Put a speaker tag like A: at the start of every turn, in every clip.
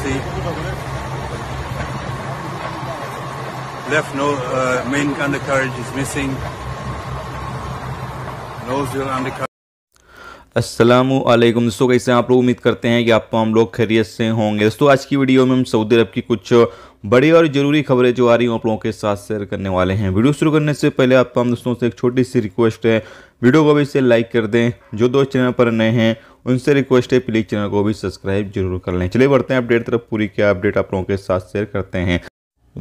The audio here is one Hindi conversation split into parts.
A: see left no uh, main undercarriage is missing wheel undercarriage Aslam दोस्तों कैसे आप लोग उम्मीद करते हैं कि आप हम लोग खैरियत से होंगे दोस्तों आज की वीडियो में हम सऊदी अरब की कुछ बड़ी और ज़रूरी खबरें जो आ रही हैं आप लोगों के साथ शेयर करने वाले हैं वीडियो शुरू करने से पहले आप हम दोस्तों से एक छोटी सी रिक्वेस्ट है वीडियो को भी इसे लाइक कर दें जो दोस्त चैनल पर नए हैं उनसे रिक्वेस्ट है प्लीज़ चैनल को भी सब्सक्राइब जरूर कर लें चले बढ़ते हैं अपडेट तरफ पूरी क्या अपडेट आप लोगों के साथ शेयर करते हैं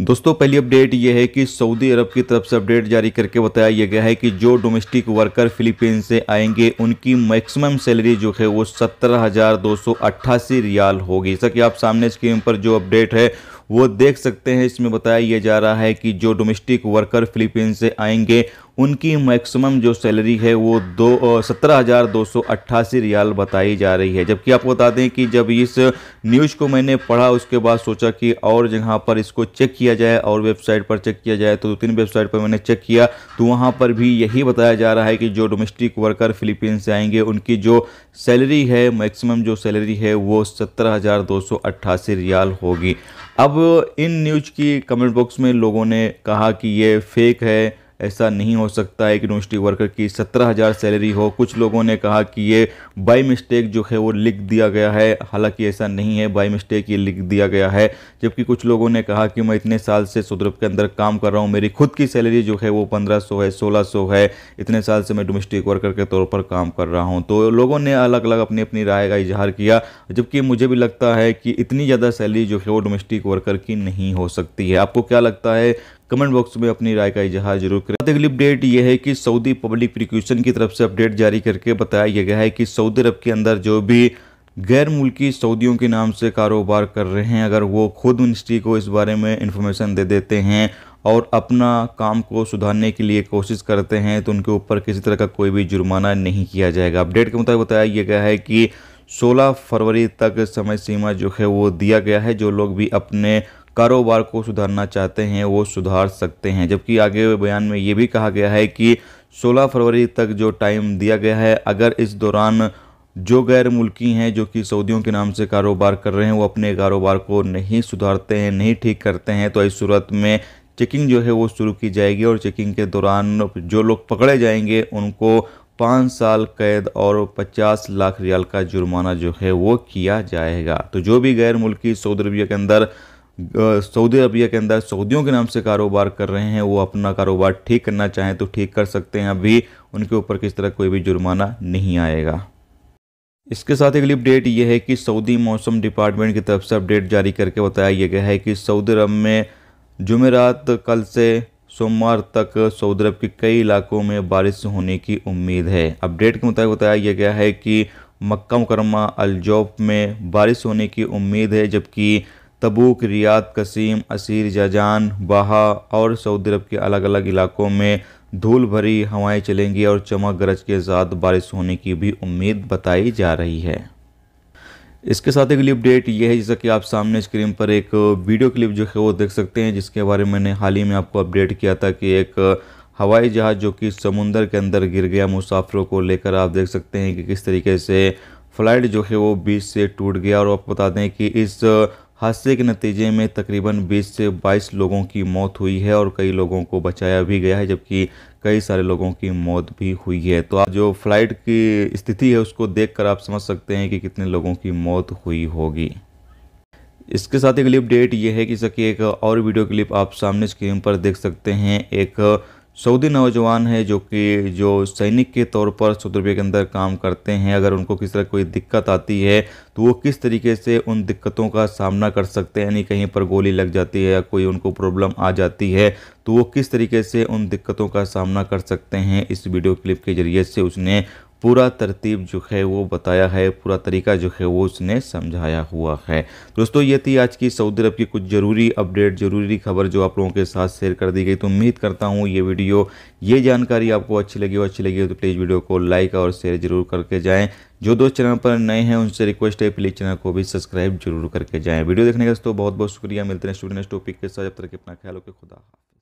A: दोस्तों पहली अपडेट यह है कि सऊदी अरब की तरफ से अपडेट जारी करके बताया यह गया है कि जो डोमेस्टिक वर्कर फिलीपींस से आएंगे उनकी मैक्सिमम सैलरी जो है वो सत्रह हज़ार दो सौ अट्ठासी रियाल होगी जैसा कि आप सामने स्क्रीन पर जो अपडेट है वो देख सकते हैं इसमें बताया यह जा रहा है कि जो डोमेस्टिक वर्कर फिलीपींस से आएंगे उनकी मैक्सिमम जो सैलरी है वो दो सत्रह हज़ार दो सौ अट्ठासी रियाल बताई जा रही है जबकि आपको बता दें कि जब इस न्यूज़ को मैंने पढ़ा उसके बाद सोचा कि और जगह पर इसको चेक किया जाए और वेबसाइट पर चेक किया जाए तो दो तीन वेबसाइट पर मैंने चेक किया तो वहाँ पर भी यही बताया जा रहा है कि जो डोमेस्टिक वर्कर फिलीपीन से आएंगे उनकी जो सैलरी है मैक्सिमम जो सैलरी है वो सत्रह हज़ार दो सौ अट्ठासी रियाल होगी अब इन न्यूज की कमेंट बॉक्स में लोगों ने कहा कि ये फेक है ऐसा नहीं हो सकता है कि यूनिवर्सिटी वर्कर की सत्रह हज़ार सैलरी हो कुछ लोगों ने कहा कि ये बाई मिस्टेक जो है वो लिख दिया गया है हालांकि ऐसा नहीं है बाई मिस्टेक ये लिख दिया गया है जबकि कुछ लोगों ने कहा कि मैं इतने साल से सुद्रप के अंदर काम कर रहा हूँ मेरी खुद की सैलरी जो है वो पंद्रह सौ है सोलह सौ है इतने साल से मैं डोमेस्टिक वर्कर के तौर पर काम कर रहा हूँ तो लोगों ने अलग अलग अपनी अपनी राय का इजहार किया जबकि मुझे भी लगता है कि इतनी ज़्यादा सैलरी जो है वो डोमेस्टिक वर्कर की नहीं हो सकती है आपको क्या लगता है कमेंट बॉक्स में अपनी राय का इजहार जरूर करें अगली अपडेट यह है कि सऊदी पब्लिक प्रिक्यूशन की तरफ से अपडेट जारी करके बताया गया है कि सऊदी अरब के अंदर जो भी गैर मुल्की सऊदियों के नाम से कारोबार कर रहे हैं अगर वो खुद मिनिस्ट्री को इस बारे में इंफॉर्मेशन दे देते हैं और अपना काम को सुधारने के लिए कोशिश करते हैं तो उनके ऊपर किसी तरह का कोई भी जुर्माना नहीं किया जाएगा अपडेट के मुताबिक बताया यह गया है कि 16 फरवरी तक समय सीमा जो है वो दिया गया है जो लोग भी अपने कारोबार को सुधारना चाहते हैं वो सुधार सकते हैं जबकि आगे बयान में ये भी कहा गया है कि 16 फरवरी तक जो टाइम दिया गया है अगर इस दौरान जो गैर मुल्की हैं जो कि सऊदियों के नाम से कारोबार कर रहे हैं वो अपने कारोबार को नहीं सुधारते हैं नहीं ठीक करते हैं तो इस सूरत में चेकिंग जो है वो शुरू की जाएगी और चेकिंग के दौरान जो लोग पकड़े जाएंगे उनको पाँच साल कैद और पचास लाख रियाल का जुर्माना जो है वो किया जाएगा तो जो भी गैर मुल्की सऊदी अरबिया के अंदर सऊदी अरबिया के अंदर सऊदियों के नाम से कारोबार कर रहे हैं वो अपना कारोबार ठीक करना चाहें तो ठीक कर सकते हैं अभी उनके ऊपर किस तरह कोई भी जुर्माना नहीं आएगा इसके साथ अगली अपडेट यह है कि सऊदी मौसम डिपार्टमेंट की तरफ से अपडेट जारी करके बताया गया है कि सऊदी अरब में जुमेरात कल से सोमवार तक सऊदी अरब के कई इलाकों में बारिश होने की उम्मीद है अपडेट के मुताबिक बताया गया है कि मक्का मुकरमा अलजौफ में बारिश होने की उम्मीद है जबकि तबूक रियाद कसीम असीर जाजान बाहा और सऊदी अरब के अलग अलग इलाकों में धूल भरी हवाएं चलेंगी और चमक गरज के साथ बारिश होने की भी उम्मीद बताई जा रही है इसके साथ अगली अपडेट यह है जैसा कि आप सामने स्क्रीन पर एक वीडियो क्लिप जो है वो देख सकते हैं जिसके बारे में मैंने हाल ही में आपको अपडेट किया था कि एक हवाई जहाज़ जो कि समुंदर के अंदर गिर गया मुसाफिरों को लेकर आप देख सकते हैं कि किस तरीके से फ्लाइट जो है वो बीच से टूट गया और आप बता दें कि इस हादसे के नतीजे में तकरीबन 20 से 22 लोगों की मौत हुई है और कई लोगों को बचाया भी गया है जबकि कई सारे लोगों की मौत भी हुई है तो आप जो फ्लाइट की स्थिति है उसको देखकर आप समझ सकते हैं कि कितने लोगों की मौत हुई होगी इसके साथ एक क्लिप डेट ये है कि सके एक और वीडियो क्लिप आप सामने स्क्रीन पर देख सकते हैं एक सऊदी नौजवान हैं जो कि जो सैनिक के तौर पर सऊदी अरबिया के अंदर काम करते हैं अगर उनको किसी तरह कोई दिक्कत आती है तो वो किस तरीके से उन दिक्कतों का सामना कर सकते हैं यानी कहीं पर गोली लग जाती है या कोई उनको प्रॉब्लम आ जाती है तो वो किस तरीके से उन दिक्कतों का सामना कर सकते हैं इस वीडियो क्लिप के जरिए से उसने पूरा तरतीब जो है वो बताया है पूरा तरीका जो है वो उसने समझाया हुआ है दोस्तों ये थी आज की सऊदी अरब की कुछ ज़रूरी अपडेट ज़रूरी खबर जो आप लोगों के साथ शेयर कर दी गई तो उम्मीद करता हूँ ये वीडियो ये जानकारी आपको अच्छी लगी हो अच्छी लगी हो तो प्लीज़ वीडियो को लाइक और शेयर जरूर करके जाएँ जो दोस्त चैनल पर नए हैं उनसे रिक्वेस्ट है प्लीज़ चैनल को भी सब्सक्राइब जरूर करके जाएँ वीडियो देखने का दोस्तों बहुत बहुत शुक्रिया मिलते हैं स्टूडेंट्स टॉपिक के साथ जब तक अपना ख्याल होकर खुदा हाफ